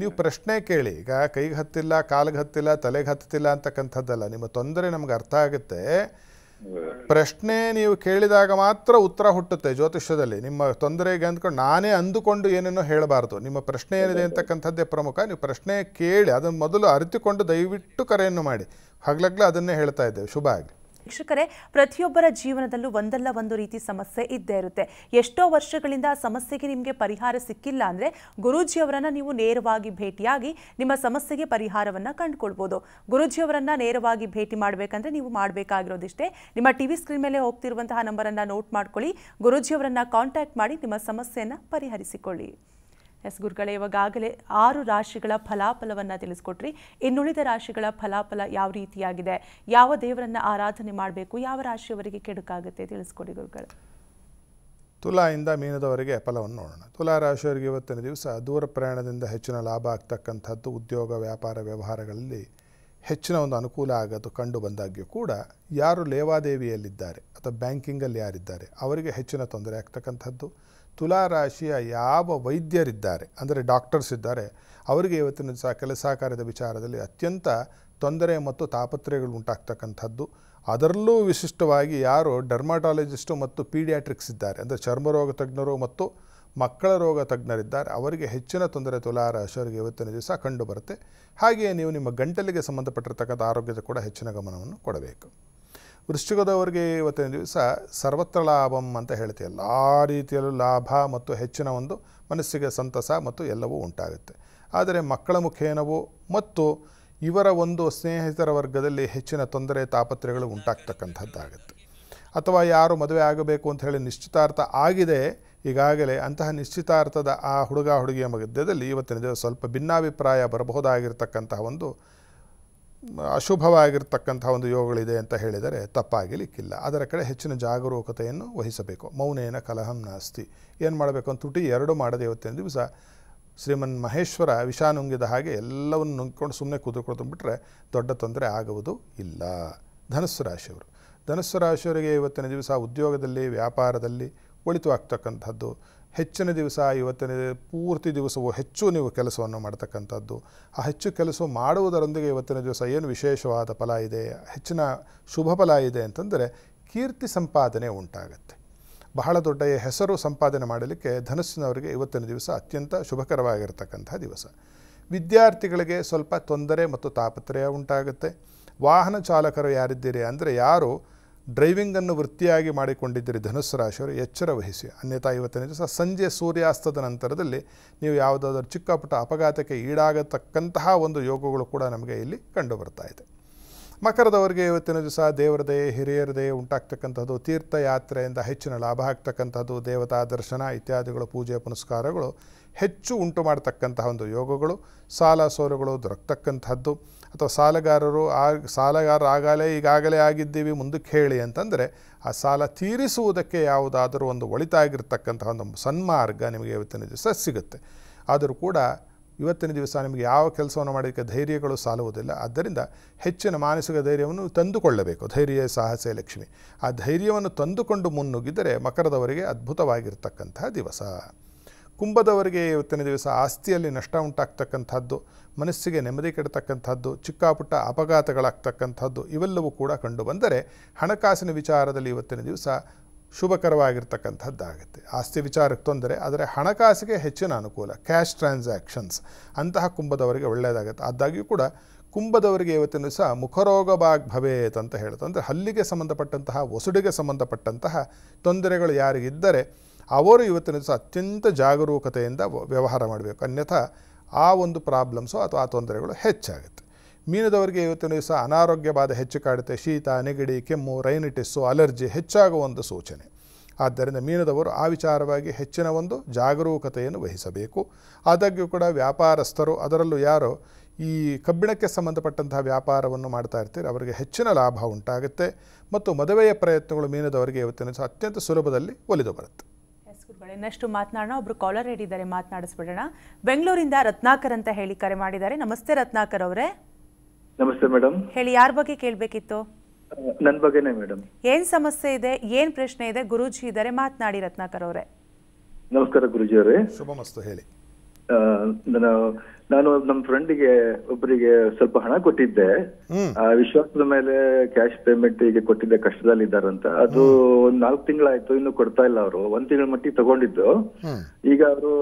ನೀವು ಪ್ರಶ್ನೆ ಕೇಳಿ ಈಗ ಕೈಗೆ ಹತ್ತಿಲ್ಲ ಕಾಲಿಗೆ ಹತ್ತಿಲ್ಲ ತಲೆಗೆ ಹತ್ತಿಲ್ಲ ಅಂತಕ್ಕಂಥದ್ದಲ್ಲ ನಿಮ್ಮ ತೊಂದರೆ ನಮ್ಗೆ ಅರ್ಥ ಆಗುತ್ತೆ ಪ್ರಶ್ನೆ ನೀವು ಕೇಳಿದಾಗ ಮಾತ್ರ ಉತ್ತರ ಹುಟ್ಟುತ್ತೆ ಜ್ಯೋತಿಷ್ಯದಲ್ಲಿ ನಿಮ್ಮ ತೊಂದರೆಗೆ ಅಂದ್ಕೊಂಡು ನಾನೇ ಅಂದುಕೊಂಡು ಏನೇನೋ ಹೇಳಬಾರ್ದು ನಿಮ್ಮ ಪ್ರಶ್ನೆ ಏನಿದೆ ಅಂತಕ್ಕಂಥದ್ದೇ ಪ್ರಮುಖ ನೀವು ಪ್ರಶ್ನೆ ಕೇಳಿ ಅದನ್ನು ಮೊದಲು ಅರಿತುಕೊಂಡು ದಯವಿಟ್ಟು ಕರೆಯನ್ನು ಮಾಡಿ ಹಗ್ಲಗ್ಲ ಅದನ್ನೇ ಹೇಳ್ತಾ ಇದ್ದೇವೆ ಶುಭ ಆಗಲಿ ಶಿಕ್ಷಕರೇ ಪ್ರತಿಯೊಬ್ಬರ ಜೀವನದಲ್ಲೂ ಒಂದಲ್ಲ ಒಂದು ರೀತಿ ಸಮಸ್ಯೆ ಇದ್ದೇ ಇರುತ್ತೆ ಎಷ್ಟೋ ವರ್ಷಗಳಿಂದ ಆ ಸಮಸ್ಯೆಗೆ ನಿಮಗೆ ಪರಿಹಾರ ಸಿಕ್ಕಿಲ್ಲ ಅಂದರೆ ಗುರೂಜಿಯವರನ್ನು ನೀವು ನೇರವಾಗಿ ಭೇಟಿಯಾಗಿ ನಿಮ್ಮ ಸಮಸ್ಯೆಗೆ ಪರಿಹಾರವನ್ನು ಕಂಡುಕೊಳ್ಬೋದು ಗುರುಜಿಯವರನ್ನು ನೇರವಾಗಿ ಭೇಟಿ ಮಾಡಬೇಕಂದ್ರೆ ನೀವು ಮಾಡಬೇಕಾಗಿರೋದಿಷ್ಟೇ ನಿಮ್ಮ ಟಿ ವಿ ಸ್ಕ್ರೀನ್ ಮೇಲೆ ಹೋಗ್ತಿರುವಂತಹ ನಂಬರನ್ನು ನೋಟ್ ಮಾಡ್ಕೊಳ್ಳಿ ಗುರೂಜಿಯವರನ್ನು ಕಾಂಟ್ಯಾಕ್ಟ್ ಮಾಡಿ ನಿಮ್ಮ ಸಮಸ್ಯೆಯನ್ನು ಪರಿಹರಿಸಿಕೊಳ್ಳಿ ಎಸ್ ಗುರುಗಳೇ ಇವಾಗಲೇ ಆರು ರಾಶಿಗಳ ಫಲಾಫಲವನ್ನು ತಿಳಿಸ್ಕೊಟ್ರಿ ಇನ್ನುಳಿದ ರಾಶಿಗಳ ಫಲಾಫಲ ಯಾವ ರೀತಿಯಾಗಿದೆ ಯಾವ ದೇವರನ್ನು ಆರಾಧನೆ ಮಾಡಬೇಕು ಯಾವ ರಾಶಿಯವರಿಗೆ ಕೆಡುಕಾಗುತ್ತೆ ತಿಳಿಸ್ಕೊಡಿ ಗುರುಗಳು ತುಲಾಯಿಂದ ಮೀನದವರೆಗೆ ಫಲವನ್ನು ನೋಡೋಣ ತುಲಾ ರಾಶಿಯವರಿಗೆ ಇವತ್ತಿನ ದಿವಸ ದೂರ ಪ್ರಯಾಣದಿಂದ ಹೆಚ್ಚಿನ ಲಾಭ ಆಗ್ತಕ್ಕಂಥದ್ದು ಉದ್ಯೋಗ ವ್ಯಾಪಾರ ವ್ಯವಹಾರಗಳಲ್ಲಿ ಹೆಚ್ಚಿನ ಒಂದು ಅನುಕೂಲ ಆಗೋದು ಕಂಡು ಬಂದಾಗ್ಯೂ ಕೂಡ ಯಾರು ಲೇವಾದೇವಿಯಲ್ಲಿದ್ದಾರೆ ಅಥವಾ ಬ್ಯಾಂಕಿಂಗಲ್ಲಿ ಯಾರಿದ್ದಾರೆ ಅವರಿಗೆ ಹೆಚ್ಚಿನ ತೊಂದರೆ ಆಗ್ತಕ್ಕಂಥದ್ದು ತುಲಾರಾಶಿಯ ಯಾವ ವೈದ್ಯರಿದ್ದಾರೆ ಅಂದರೆ ಡಾಕ್ಟರ್ಸ್ ಇದ್ದಾರೆ ಅವರಿಗೆ ಇವತ್ತಿನ ದಿವಸ ಕೆಲಸ ಕಾರ್ಯದ ವಿಚಾರದಲ್ಲಿ ಅತ್ಯಂತ ತೊಂದರೆ ಮತ್ತು ತಾಪತ್ರಯಗಳು ಉಂಟಾಗ್ತಕ್ಕಂಥದ್ದು ಅದರಲ್ಲೂ ವಿಶಿಷ್ಟವಾಗಿ ಯಾರು ಡರ್ಮಾಟಾಲಜಿಸ್ಟು ಮತ್ತು ಪೀಡಿಯಾಟ್ರಿಕ್ಸ್ ಇದ್ದಾರೆ ಅಂದರೆ ಚರ್ಮರೋಗ ತಜ್ಞರು ಮತ್ತು ಮಕ್ಕಳ ರೋಗ ತಜ್ಞರಿದ್ದಾರೆ ಅವರಿಗೆ ಹೆಚ್ಚಿನ ತೊಂದರೆ ತುಲಾರಾಶಿಯವರಿಗೆ ಇವತ್ತಿನ ದಿವಸ ಕಂಡುಬರುತ್ತೆ ಹಾಗೆಯೇ ನೀವು ನಿಮ್ಮ ಗಂಟಲಿಗೆ ಸಂಬಂಧಪಟ್ಟಿರತಕ್ಕಂಥ ಆರೋಗ್ಯದ ಕೂಡ ಹೆಚ್ಚಿನ ಗಮನವನ್ನು ಕೊಡಬೇಕು ವೃಶ್ಚಿಕದವರಿಗೆ ಇವತ್ತಿನ ದಿವಸ ಸರ್ವತ್ರ ಲಾಭಂ ಅಂತ ಹೇಳ್ತೀವಿ ಎಲ್ಲ ರೀತಿಯಲ್ಲೂ ಲಾಭ ಮತ್ತು ಹೆಚ್ಚಿನ ಒಂದು ಮನಸ್ಸಿಗೆ ಸಂತಸ ಮತ್ತು ಎಲ್ಲವೂ ಉಂಟಾಗುತ್ತೆ ಆದರೆ ಮಕ್ಕಳ ಮುಖೇನವು ಮತ್ತು ಇವರ ಒಂದು ಸ್ನೇಹಿತರ ವರ್ಗದಲ್ಲಿ ಹೆಚ್ಚಿನ ತೊಂದರೆ ತಾಪತ್ರಯಗಳು ಉಂಟಾಗ್ತಕ್ಕಂಥದ್ದಾಗುತ್ತೆ ಅಥವಾ ಯಾರು ಮದುವೆ ಆಗಬೇಕು ಅಂತ ಹೇಳಿ ನಿಶ್ಚಿತಾರ್ಥ ಆಗಿದೆ ಈಗಾಗಲೇ ಅಂತಹ ನಿಶ್ಚಿತಾರ್ಥದ ಆ ಹುಡುಗ ಹುಡುಗಿಯ ಮಧ್ಯದಲ್ಲಿ ಇವತ್ತಿನ ದಿವಸ ಸ್ವಲ್ಪ ಭಿನ್ನಾಭಿಪ್ರಾಯ ಬರಬಹುದಾಗಿರ್ತಕ್ಕಂತಹ ಒಂದು ಅಶುಭವಾಗಿರ್ತಕ್ಕಂಥ ಒಂದು ಯೋಗಗಳಿದೆ ಅಂತ ಹೇಳಿದರೆ ತಪ್ಪಾಗಿಲಿಕ್ಕಿಲ್ಲ ಅದರ ಕಡೆ ಹೆಚ್ಚಿನ ಜಾಗರೂಕತೆಯನ್ನು ವಹಿಸಬೇಕು ಮೌನೇನ ಕಲಹಂ ನಾಸ್ತಿ ಏನು ಮಾಡಬೇಕು ಅಂತ ತುಟಿ ಎರಡು ಮಾಡದೆ ಇವತ್ತಿನ ದಿವಸ ಶ್ರೀಮನ್ ಮಹೇಶ್ವರ ವಿಷ ನುಂಗಿದ ಹಾಗೆ ಎಲ್ಲವನ್ನು ನುಂಗ್ಕೊಂಡು ಸುಮ್ಮನೆ ಬಿಟ್ಟರೆ ದೊಡ್ಡ ತೊಂದರೆ ಆಗುವುದು ಇಲ್ಲ ಧನಸ್ಸು ರಾಶಿಯವರು ಧನಸ್ಸು ರಾಶಿಯವರಿಗೆ ಇವತ್ತಿನ ದಿವಸ ಉದ್ಯೋಗದಲ್ಲಿ ವ್ಯಾಪಾರದಲ್ಲಿ ಒಳಿತು ಆಗ್ತಕ್ಕಂಥದ್ದು ಹೆಚ್ಚಿನ ದಿವಸ ಇವತ್ತಿನ ಪೂರ್ತಿ ದಿವಸವೂ ಹೆಚ್ಚು ನೀವು ಕೆಲಸವನ್ನು ಮಾಡ್ತಕ್ಕಂಥದ್ದು ಆ ಹೆಚ್ಚು ಕೆಲಸ ಮಾಡುವುದರೊಂದಿಗೆ ಇವತ್ತಿನ ದಿವಸ ಏನು ವಿಶೇಷವಾದ ಫಲ ಇದೆ ಹೆಚ್ಚಿನ ಶುಭ ಫಲ ಇದೆ ಅಂತಂದರೆ ಕೀರ್ತಿ ಸಂಪಾದನೆ ಉಂಟಾಗತ್ತೆ ಬಹಳ ದೊಡ್ಡ ಹೆಸರು ಸಂಪಾದನೆ ಮಾಡಲಿಕ್ಕೆ ಧನಸ್ಸಿನವರಿಗೆ ಇವತ್ತಿನ ದಿವಸ ಅತ್ಯಂತ ಶುಭಕರವಾಗಿರ್ತಕ್ಕಂತಹ ದಿವಸ ವಿದ್ಯಾರ್ಥಿಗಳಿಗೆ ಸ್ವಲ್ಪ ತೊಂದರೆ ಮತ್ತು ತಾಪತ್ರಯ ಉಂಟಾಗುತ್ತೆ ವಾಹನ ಚಾಲಕರು ಯಾರಿದ್ದೀರಿ ಅಂದರೆ ಯಾರು ಡ್ರೈವಿಂಗನ್ನು ವೃತ್ತಿಯಾಗಿ ಮಾಡಿಕೊಂಡಿದ್ದೀರಿ ಧನುಸ್ಸು ರಾಶಿಯವರು ಎಚ್ಚರ ವಹಿಸಿ ಅನ್ಯಥಾ ಇವತ್ತಿನ ದಿವಸ ಸಂಜೆ ಸೂರ್ಯಾಸ್ತದ ನಂತರದಲ್ಲಿ ನೀವು ಯಾವುದಾದ್ರೂ ಚಿಕ್ಕ ಪುಟ್ಟ ಅಪಘಾತಕ್ಕೆ ಈಡಾಗತಕ್ಕಂತಹ ಒಂದು ಯೋಗಗಳು ಕೂಡ ನಮಗೆ ಇಲ್ಲಿ ಕಂಡು ಬರ್ತಾ ಇದೆ ಮಕರದವರಿಗೆ ಇವತ್ತಿನ ದಿವಸ ದೇವರದೇ ಹಿರಿಯರದೇ ಉಂಟಾಗ್ತಕ್ಕಂಥದ್ದು ತೀರ್ಥಯಾತ್ರೆಯಿಂದ ಹೆಚ್ಚಿನ ಲಾಭ ಆಗ್ತಕ್ಕಂಥದ್ದು ದೇವತಾ ದರ್ಶನ ಇತ್ಯಾದಿಗಳು ಪೂಜೆ ಪುನಸ್ಕಾರಗಳು ಹೆಚ್ಚು ಉಂಟು ಮಾಡತಕ್ಕಂತಹ ಒಂದು ಯೋಗಗಳು ಸಾಲ ಸೋಲುಗಳು ದೊರಕ್ತಕ್ಕಂಥದ್ದು ಅಥವಾ ಸಾಲಗಾರರು ಆ ಸಾಲಗಾರರು ಆಗಲೇ ಈಗಾಗಲೇ ಆಗಿದ್ದೀವಿ ಮುಂದಕ್ಕೆ ಹೇಳಿ ಅಂತಂದರೆ ಆ ಸಾಲ ತೀರಿಸುವುದಕ್ಕೆ ಯಾವುದಾದರೂ ಒಂದು ಒಳಿತಾಗಿರ್ತಕ್ಕಂತಹ ಒಂದು ಸನ್ಮಾರ್ಗ ನಿಮಗೆ ಇವತ್ತಿನ ದಿವಸ ಸಿಗುತ್ತೆ ಆದರೂ ಕೂಡ ಇವತ್ತಿನ ದಿವಸ ನಿಮಗೆ ಯಾವ ಕೆಲಸವನ್ನು ಮಾಡಲಿಕ್ಕೆ ಧೈರ್ಯಗಳು ಸಾಲುವುದಿಲ್ಲ ಆದ್ದರಿಂದ ಹೆಚ್ಚಿನ ಮಾನಸಿಕ ಧೈರ್ಯವನ್ನು ತಂದುಕೊಳ್ಳಬೇಕು ಧೈರ್ಯ ಸಾಹಸ ಲಕ್ಷ್ಮಿ ಆ ಧೈರ್ಯವನ್ನು ತಂದುಕೊಂಡು ಮುನ್ನುಗ್ಗಿದರೆ ಮಕರದವರಿಗೆ ಅದ್ಭುತವಾಗಿರ್ತಕ್ಕಂತಹ ದಿವಸ ಕುಂಭದವರಿಗೆ ಇವತ್ತಿನ ದಿವಸ ಆಸ್ತಿಯಲ್ಲಿ ನಷ್ಟ ಉಂಟಾಗ್ತಕ್ಕಂಥದ್ದು ಮನಸ್ಸಿಗೆ ನೆಮ್ಮದಿ ಕೆಡತಕ್ಕಂಥದ್ದು ಚಿಕ್ಕಾಪುಟ್ಟ ಅಪಘಾತಗಳಾಗ್ತಕ್ಕಂಥದ್ದು ಇವೆಲ್ಲವೂ ಕೂಡ ಕಂಡು ಬಂದರೆ ಹಣಕಾಸಿನ ವಿಚಾರದಲ್ಲಿ ಇವತ್ತಿನ ದಿವಸ ಶುಭಕರವಾಗಿರ್ತಕ್ಕಂಥದ್ದಾಗುತ್ತೆ ಆಸ್ತಿ ವಿಚಾರಕ್ಕೆ ತೊಂದರೆ ಆದರೆ ಹಣಕಾಸಿಗೆ ಹೆಚ್ಚಿನ ಅನುಕೂಲ ಕ್ಯಾಶ್ ಟ್ರಾನ್ಸಾಕ್ಷನ್ಸ್ ಅಂತಹ ಕುಂಭದವರಿಗೆ ಒಳ್ಳೆಯದಾಗುತ್ತೆ ಆದಾಗ್ಯೂ ಕೂಡ ಕುಂಭದವರಿಗೆ ಇವತ್ತಿನ ದಿವಸ ಮುಖರೋಗ ಬಾಗ್ ಭವೇತ್ ಅಂತ ಹೇಳುತ್ತೆ ಅಂದರೆ ಹಲ್ಲಿಗೆ ಸಂಬಂಧಪಟ್ಟಂತಹ ಒಸುಡಿಗೆ ಸಂಬಂಧಪಟ್ಟಂತಹ ತೊಂದರೆಗಳು ಯಾರಿಗಿದ್ದರೆ ಅವರು ಇವತ್ತಿನ ದಿವಸ ಅತ್ಯಂತ ಜಾಗರೂಕತೆಯಿಂದ ವ್ಯವಹಾರ ಮಾಡಬೇಕು ಅನ್ಯಥಾ ಆ ಒಂದು ಪ್ರಾಬ್ಲಮ್ಸು ಅಥವಾ ಆ ತೊಂದರೆಗಳು ಹೆಚ್ಚಾಗುತ್ತೆ ಮೀನದವರಿಗೆ ಇವತ್ತಿನ ದಿವಸ ಅನಾರೋಗ್ಯ ಬಾಧೆ ಹೆಚ್ಚು ಕಾಡುತ್ತೆ ಶೀತ ನೆಗಡಿ ಕೆಮ್ಮು ರೈನಿಟಿಸ್ಸು ಅಲರ್ಜಿ ಹೆಚ್ಚಾಗುವ ಒಂದು ಸೂಚನೆ ಆದ್ದರಿಂದ ಮೀನದವರು ಆ ವಿಚಾರವಾಗಿ ಹೆಚ್ಚಿನ ಒಂದು ಜಾಗರೂಕತೆಯನ್ನು ವಹಿಸಬೇಕು ಆದಾಗ್ಯೂ ಕೂಡ ವ್ಯಾಪಾರಸ್ಥರು ಅದರಲ್ಲೂ ಯಾರು ಈ ಕಬ್ಬಿಣಕ್ಕೆ ಸಂಬಂಧಪಟ್ಟಂತಹ ವ್ಯಾಪಾರವನ್ನು ಮಾಡ್ತಾ ಇರ್ತೀರಿ ಅವರಿಗೆ ಹೆಚ್ಚಿನ ಲಾಭ ಉಂಟಾಗುತ್ತೆ ಮತ್ತು ಮದುವೆಯ ಪ್ರಯತ್ನಗಳು ಮೀನದವರಿಗೆ ಇವತ್ತಿನ ಅತ್ಯಂತ ಸುಲಭದಲ್ಲಿ ಒಲಿದು ಬರುತ್ತೆ ಸುರ್ಗಡೆ ಇನ್ನಷ್ಟು ಮಾತನಾಡೋಣ ಒಬ್ರು ಕಾಲರ್ ಹೇಳಿದ್ದಾರೆ ಮಾತನಾಡಿಸ್ಬಿಡೋಣ ಬೆಂಗಳೂರಿಂದ ರತ್ನಾಕರ್ ಅಂತ ಹೇಳಿ ಕರೆ ಮಾಡಿದ್ದಾರೆ ನಮಸ್ತೆ ರತ್ನಾಕರ್ ಅವರೇ ನಮಸ್ತೆ ಮೇಡಮ್ ಹೇಳಿ ಯಾರ ಬಗ್ಗೆ ಕೇಳಬೇಕಿತ್ತು ನನ್ನ ಬಗ್ಗೆನೇ ಮೇಡಮ್ ಏನ್ ಸಮಸ್ಯೆ ಇದೆ ಏನ್ ಪ್ರಶ್ನೆ ಇದೆ ಗುರುಜಿ ಇದ್ದಾರೆ ಮಾತನಾಡಿ ರತ್ನಾಕರ್ ಅವರೇ ನಮಸ್ಕಾರ ಗುರುಜಿ ಅವರೇ ಶುಭಮಸ್ತು ಹೇಳಿ ನನ್ನ ನಾನು ನಮ್ಮ ಫ್ರೆಂಡಿಗೆ ಒಬ್ಬರಿಗೆ ಸ್ವಲ್ಪ ಹಣ ಕೊಟ್ಟಿದ್ದೆ ಆ ವಿಶ್ವಾಸದ ಮೇಲೆ ಕ್ಯಾಶ್ ಪೇಮೆಂಟ್ ಹೀಗೆ ಕೊಟ್ಟಿದ್ದೆ ಕಷ್ಟದಲ್ಲಿದ್ದಾರಂತ ಅದು ಒಂದ್ ನಾಲ್ಕು ತಿಂಗಳಾಯ್ತು ಇನ್ನು ಕೊಡ್ತಾ ಇಲ್ಲ ಅವರು ಒಂದ್ ತಿಂಗಳ ಮಟ್ಟಿಗೆ ತಗೊಂಡಿದ್ದು ಈಗ ಅವರು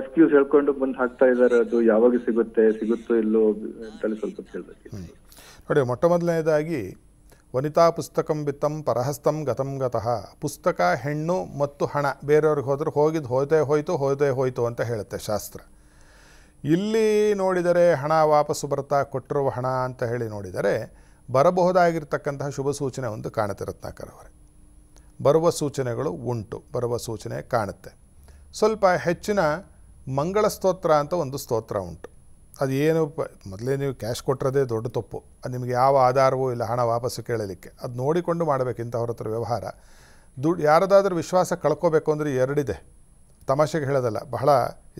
ಎಕ್ಸ್ಕ್ಯೂಸ್ ಹೇಳ್ಕೊಂಡು ಬಂದು ಹಾಕ್ತಾ ಇದ್ದಾರೆ ಅದು ಯಾವಾಗ ಸಿಗುತ್ತೆ ಸಿಗುತ್ತೋ ಇಲ್ಲೋ ಅಂತಲೇ ಸ್ವಲ್ಪ ಕೇಳಬೇಕು ನೋಡಿ ಮೊಟ್ಟ ಮೊದಲನೇದಾಗಿ ವನಿತಾ ಪುಸ್ತಕಂ ಬಿತ್ತಂ ಪರಹಸ್ತಂ ಗತಂ ಗತಃ ಪುಸ್ತಕ ಹೆಣ್ಣು ಮತ್ತು ಹಣ ಬೇರೆಯವ್ರಿಗೆ ಹೋದ್ರೆ ಹೋಗಿದ್ದು ಹೋಯ್ತೇ ಹೋಯ್ತು ಹೋಯ್ತೇ ಹೋಯ್ತು ಅಂತ ಹೇಳುತ್ತೆ ಶಾಸ್ತ್ರ ಇಲ್ಲಿ ನೋಡಿದರೆ ಹಣ ವಾಪಸ್ಸು ಬರ್ತಾ ಕೊಟ್ಟಿರುವ ಹಣ ಅಂತ ಹೇಳಿ ನೋಡಿದರೆ ಬರಬಹುದಾಗಿರ್ತಕ್ಕಂತಹ ಶುಭ ಸೂಚನೆ ಒಂದು ಕಾಣುತ್ತೆ ರತ್ನಾಕರ್ ಅವರೇ ಬರುವ ಸೂಚನೆಗಳು ಉಂಟು ಬರುವ ಸೂಚನೆ ಕಾಣುತ್ತೆ ಸ್ವಲ್ಪ ಹೆಚ್ಚಿನ ಮಂಗಳ ಸ್ತೋತ್ರ ಅಂತ ಒಂದು ಸ್ತೋತ್ರ ಉಂಟು ಅದು ಏನು ಮೊದಲೇ ನೀವು ಕ್ಯಾಶ್ ಕೊಟ್ಟಿರೋದೇ ದೊಡ್ಡ ತಪ್ಪು ಅದು ನಿಮಗೆ ಯಾವ ಆಧಾರವೂ ಇಲ್ಲ ಹಣ ವಾಪಸ್ಸು ಕೇಳಲಿಕ್ಕೆ ಅದು ನೋಡಿಕೊಂಡು ಮಾಡಬೇಕು ಇಂಥವ್ರ ಹತ್ರ ವ್ಯವಹಾರ ದುಡ್ಡು ಯಾರದಾದರೂ ವಿಶ್ವಾಸ ಕಳ್ಕೋಬೇಕು ಅಂದರೆ ಎರಡಿದೆ ತಮಾಷೆಗೆ ಹೇಳೋದಲ್ಲ ಬಹಳ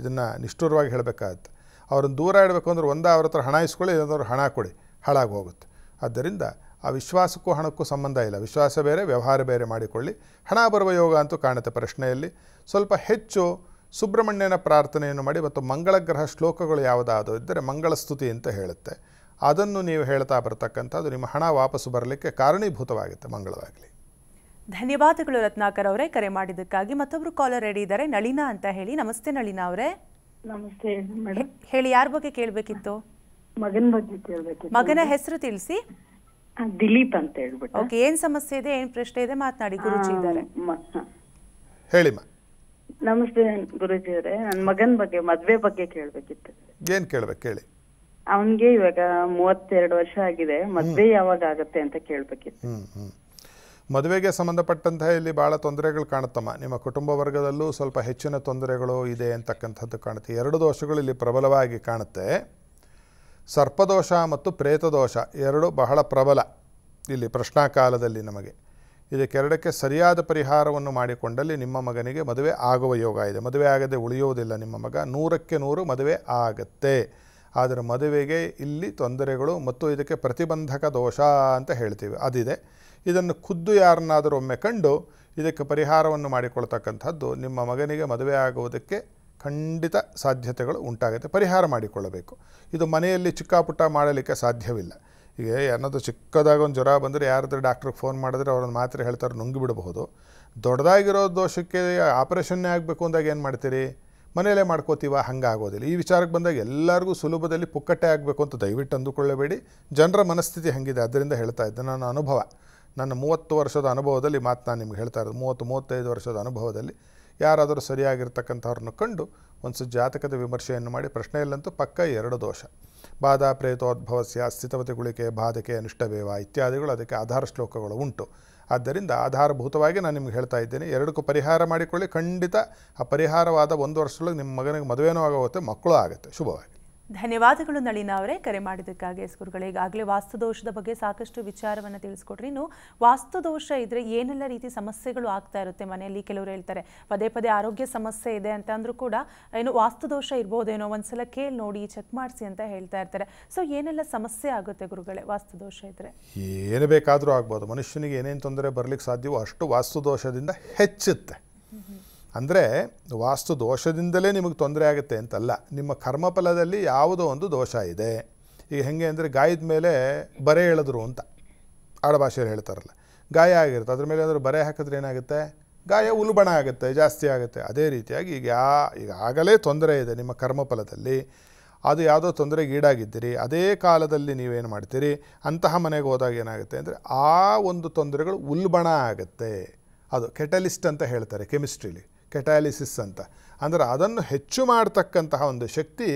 ಇದನ್ನು ನಿಷ್ಠುರವಾಗಿ ಹೇಳಬೇಕಾಗತ್ತೆ ಅವ್ರನ್ನ ದೂರ ಇಡಬೇಕು ಅಂದ್ರೆ ಒಂದೇ ಅವ್ರ ಹತ್ರ ಹಣ ಇಸ್ಕೊಳ್ಳಿ ಇಲ್ಲಾಂದ್ರೆ ಹಣ ಕೊಡಿ ಹಾಳಾಗಿ ಹೋಗುತ್ತೆ ಆದ್ದರಿಂದ ಆ ವಿಶ್ವಾಸಕ್ಕೂ ಹಣಕ್ಕೂ ಸಂಬಂಧ ಇಲ್ಲ ವಿಶ್ವಾಸ ಬೇರೆ ವ್ಯವಹಾರ ಬೇರೆ ಮಾಡಿಕೊಳ್ಳಿ ಹಣ ಬರುವ ಯೋಗ ಅಂತೂ ಕಾಣುತ್ತೆ ಪ್ರಶ್ನೆಯಲ್ಲಿ ಸ್ವಲ್ಪ ಹೆಚ್ಚು ಸುಬ್ರಹ್ಮಣ್ಯನ ಪ್ರಾರ್ಥನೆಯನ್ನು ಮಾಡಿ ಮತ್ತು ಮಂಗಳ ಗ್ರಹ ಶ್ಲೋಕಗಳು ಯಾವುದಾದರೂ ಇದ್ದರೆ ಮಂಗಳ ಸ್ತುತಿ ಅಂತ ಹೇಳುತ್ತೆ ಅದನ್ನು ನೀವು ಹೇಳ್ತಾ ಬರತಕ್ಕಂಥದ್ದು ನಿಮ್ಮ ಹಣ ವಾಪಸ್ಸು ಬರಲಿಕ್ಕೆ ಕಾರಣೀಭೂತವಾಗುತ್ತೆ ಮಂಗಳವಾಗಲಿ ಧನ್ಯವಾದಗಳು ರತ್ನಾಕರ್ ಅವರೇ ಕರೆ ಮಾಡಿದ್ದಕ್ಕಾಗಿ ಮತ್ತೊಬ್ಬರು ಕಾಲರ್ ರೆಡಿ ಇದ್ದಾರೆ ನಳಿನಾ ಅಂತ ಹೇಳಿ ನಮಸ್ತೆ ನಳಿನಾ ಅವರೇ ನಮಸ್ತೆ ಮೇಡಮ್ ಹೇಳಿ ಯಾರ ಬಗ್ಗೆ ಕೇಳಬೇಕಿತ್ತು ಮಗನ ಬಗ್ಗೆ ಕೇಳಬೇಕಿತ್ತು ಮಗನ ಹೆಸರು ತಿಳಿಸಿ ದಿಲೀಪ್ ಅಂತ ಹೇಳ್ಬಿಟ್ಟು ಓಕೆ ಏನ್ ಸಮಸ್ಯೆ ಇದೆ ಏನ್ ಪ್ರಶ್ನೆ ಇದೆ ಮಾತನಾಡಿ ಗುರುಜಿ ಇದ್ದಾರೆ ಹೇಳಿ ನಮಸ್ತೆ ಗುರುಜಿ ಅವರೇ ನನ್ನ ಮಗನ ಬಗ್ಗೆ ಮದ್ವೆ ಬಗ್ಗೆ ಕೇಳಬೇಕಿತ್ತು ಏನ್ ಕೇಳ್ಬೇಕು ಹೇಳಿ ಅವನ್ಗೆ ಇವಾಗ ಮೂವತ್ತೆರಡು ವರ್ಷ ಆಗಿದೆ ಮದ್ವೆ ಯಾವಾಗ ಆಗತ್ತೆ ಅಂತ ಕೇಳಬೇಕಿತ್ತು ಮದುವೆಗೆ ಸಂಬಂಧಪಟ್ಟಂತಹ ಇಲ್ಲಿ ಭಾಳ ತೊಂದರೆಗಳು ಕಾಣುತ್ತಮ್ಮ ನಿಮ್ಮ ಕುಟುಂಬ ವರ್ಗದಲ್ಲೂ ಸ್ವಲ್ಪ ಹೆಚ್ಚಿನ ತೊಂದರೆಗಳು ಇದೆ ಅಂತಕ್ಕಂಥದ್ದು ಕಾಣುತ್ತೆ ಎರಡು ದೋಷಗಳು ಇಲ್ಲಿ ಪ್ರಬಲವಾಗಿ ಕಾಣುತ್ತೆ ಸರ್ಪದೋಷ ಮತ್ತು ಪ್ರೇತದೋಷ ಎರಡು ಬಹಳ ಪ್ರಬಲ ಇಲ್ಲಿ ಪ್ರಶ್ನಾಕಾಲದಲ್ಲಿ ನಮಗೆ ಇದಕ್ಕೆರಡಕ್ಕೆ ಸರಿಯಾದ ಪರಿಹಾರವನ್ನು ಮಾಡಿಕೊಂಡಲ್ಲಿ ನಿಮ್ಮ ಮಗನಿಗೆ ಮದುವೆ ಆಗುವ ಯೋಗ ಇದೆ ಮದುವೆ ಆಗದೆ ಉಳಿಯುವುದಿಲ್ಲ ನಿಮ್ಮ ಮಗ ನೂರಕ್ಕೆ ನೂರು ಮದುವೆ ಆಗತ್ತೆ ಆದರೆ ಮದುವೆಗೆ ಇಲ್ಲಿ ತೊಂದರೆಗಳು ಮತ್ತು ಇದಕ್ಕೆ ಪ್ರತಿಬಂಧಕ ದೋಷ ಅಂತ ಹೇಳ್ತೀವಿ ಅದಿದೆ ಇದನ್ನು ಖುದ್ದು ಯಾರನ್ನಾದರೂ ಒಮ್ಮೆ ಕಂಡು ಇದಕ್ಕೆ ಪರಿಹಾರವನ್ನು ಮಾಡಿಕೊಳ್ತಕ್ಕಂಥದ್ದು ನಿಮ್ಮ ಮಗನಿಗೆ ಮದುವೆ ಆಗುವುದಕ್ಕೆ ಖಂಡಿತ ಸಾಧ್ಯತೆಗಳು ಉಂಟಾಗುತ್ತೆ ಪರಿಹಾರ ಮಾಡಿಕೊಳ್ಳಬೇಕು ಇದು ಮನೆಯಲ್ಲಿ ಚಿಕ್ಕ ಪುಟ್ಟ ಮಾಡಲಿಕ್ಕೆ ಸಾಧ್ಯವಿಲ್ಲ ಈಗ ಏನಾದರೂ ಚಿಕ್ಕದಾಗ ಒಂದು ಜ್ವರ ಬಂದರೆ ಯಾರಾದರೂ ಡಾಕ್ಟ್ರಿಗೆ ಫೋನ್ ಮಾಡಿದ್ರೆ ಅವ್ರನ್ನ ಮಾತ್ರೆ ಹೇಳ್ತಾರೆ ನುಂಗಿಬಿಡಬಹುದು ದೊಡ್ಡದಾಗಿರೋ ದೋಷಕ್ಕೆ ಆಪರೇಷನ್ನೇ ಆಗಬೇಕು ಅಂದಾಗ ಏನು ಮಾಡ್ತೀರಿ ಮನೆಯಲ್ಲೇ ಮಾಡ್ಕೋತೀವ ಹಂಗಾಗೋದಿಲ್ಲ ಈ ವಿಚಾರಕ್ಕೆ ಬಂದಾಗ ಎಲ್ಲರಿಗೂ ಸುಲಭದಲ್ಲಿ ಪುಕ್ಕಟ್ಟೆ ಆಗಬೇಕು ಅಂತ ದಯವಿಟ್ಟು ಅಂದುಕೊಳ್ಳಬೇಡಿ ಜನರ ಮನಸ್ಥಿತಿ ಹಾಗಿದೆ ಅದರಿಂದ ಹೇಳ್ತಾ ಇದ್ದೆ ನನ್ನ ಅನುಭವ ನನ್ನ ಮೂವತ್ತು ವರ್ಷದ ಅನುಭವದಲ್ಲಿ ಮಾತು ನಾನು ನಿಮ್ಗೆ ಹೇಳ್ತಾ ಇರೋದು ಮೂವತ್ತು ಮೂವತ್ತೈದು ವರ್ಷದ ಅನುಭವದಲ್ಲಿ ಯಾರಾದರೂ ಸರಿಯಾಗಿರ್ತಕ್ಕಂಥವ್ರನ್ನ ಕಂಡು ಒಂದು ಜಾತಕದ ವಿಮರ್ಶೆಯನ್ನು ಮಾಡಿ ಪ್ರಶ್ನೆಯಲ್ಲಂತೂ ಪಕ್ಕ ಎರಡು ದೋಷ ಬಾಧಾ ಪ್ರೇತೋದ್ಭವಸ್ಯ ಸ್ಥಿತವತಿಗುಳಿಕೆ ಬಾಧಕೆ ಅನಿಷ್ಟವೇವ ಇತ್ಯಾದಿಗಳು ಅದಕ್ಕೆ ಆಧಾರ ಶ್ಲೋಕಗಳು ಉಂಟು ಆದ್ದರಿಂದ ಆಧಾರಭೂತವಾಗಿ ನಾನು ನಿಮ್ಗೆ ಹೇಳ್ತಾ ಇದ್ದೇನೆ ಎರಡಕ್ಕೂ ಪರಿಹಾರ ಮಾಡಿಕೊಳ್ಳಿ ಖಂಡಿತ ಆ ಪರಿಹಾರವಾದ ಒಂದು ವರ್ಷದೊಳಗೆ ನಿಮ್ಮ ಮಗನಿಗೆ ಮದುವೆನೂ ಆಗೋಗುತ್ತೆ ಮಕ್ಕಳು ಆಗುತ್ತೆ ಶುಭವಾಗಿ ಧನ್ಯವಾದಗಳು ನಳಿನ ಅವರೇ ಕರೆ ಮಾಡಿದ್ದಕ್ಕಾಗಿ ಎಸ್ ಈಗಾಗಲೇ ವಾಸ್ತುದೋಷದ ಬಗ್ಗೆ ಸಾಕಷ್ಟು ವಿಚಾರವನ್ನು ತಿಳಿಸ್ಕೊಟ್ರಿ ಇನ್ನು ವಾಸ್ತುದೋಷ ಇದ್ರೆ ಏನೆಲ್ಲ ರೀತಿ ಸಮಸ್ಯೆಗಳು ಆಗ್ತಾ ಇರುತ್ತೆ ಮನೆಯಲ್ಲಿ ಕೆಲವರು ಹೇಳ್ತಾರೆ ಪದೇ ಪದೇ ಆರೋಗ್ಯ ಸಮಸ್ಯೆ ಇದೆ ಅಂತ ಅಂದರೂ ಕೂಡ ಏನು ವಾಸ್ತುದೋಷ ಇರ್ಬೋದೇನೋ ಒಂದ್ಸಲ ಕೇಳಿ ನೋಡಿ ಚೆಕ್ ಮಾಡಿಸಿ ಅಂತ ಹೇಳ್ತಾ ಇರ್ತಾರೆ ಸೊ ಏನೆಲ್ಲ ಸಮಸ್ಯೆ ಆಗುತ್ತೆ ಗುರುಗಳೇ ವಾಸ್ತುದೋಷ ಇದ್ರೆ ಏನು ಬೇಕಾದರೂ ಆಗ್ಬೋದು ಮನುಷ್ಯನಿಗೆ ಏನೇನು ತೊಂದರೆ ಬರ್ಲಿಕ್ಕೆ ಸಾಧ್ಯವೋ ಅಷ್ಟು ವಾಸ್ತುದೋಷದಿಂದ ಹೆಚ್ಚುತ್ತೆ ಅಂದರೆ ವಾಸ್ತು ದೋಷದಿಂದಲೇ ನಿಮಗೆ ತೊಂದರೆ ಆಗುತ್ತೆ ಅಂತಲ್ಲ ನಿಮ್ಮ ಕರ್ಮಫಲದಲ್ಲಿ ಯಾವುದೋ ಒಂದು ದೋಷ ಇದೆ ಈಗ ಹೆಂಗೆ ಅಂದರೆ ಗಾಯದ ಮೇಲೆ ಬರೆ ಎಳೆದ್ರು ಅಂತ ಆಡಭಾಷೆಯಲ್ಲಿ ಹೇಳ್ತಾರಲ್ಲ ಗಾಯ ಆಗಿರುತ್ತೆ ಅದ್ರ ಮೇಲೆ ಏನಾದರೂ ಬರೆ ಹಾಕಿದ್ರೆ ಏನಾಗುತ್ತೆ ಗಾಯ ಉಲ್ಬಣ ಆಗುತ್ತೆ ಜಾಸ್ತಿ ಆಗುತ್ತೆ ಅದೇ ರೀತಿಯಾಗಿ ಈಗ ಯಾ ಈಗಾಗಲೇ ತೊಂದರೆ ಇದೆ ನಿಮ್ಮ ಕರ್ಮಫಲದಲ್ಲಿ ಅದು ಯಾವುದೋ ತೊಂದರೆಗೀಡಾಗಿದ್ದೀರಿ ಅದೇ ಕಾಲದಲ್ಲಿ ನೀವೇನು ಮಾಡ್ತೀರಿ ಅಂತಹ ಮನೆಗೆ ಹೋದಾಗ ಏನಾಗುತ್ತೆ ಅಂದರೆ ಆ ಒಂದು ತೊಂದರೆಗಳು ಉಲ್ಬಣ ಆಗುತ್ತೆ ಅದು ಕೆಟಲಿಸ್ಟ್ ಅಂತ ಹೇಳ್ತಾರೆ ಕೆಮಿಸ್ಟ್ರಿಲಿ ಕೆಟಾಲಿಸಿಸ್ ಅಂತ ಅಂದರೆ ಅದನ್ನು ಹೆಚ್ಚು ಮಾಡ್ತಕ್ಕಂತಹ ಒಂದು ಶಕ್ತಿ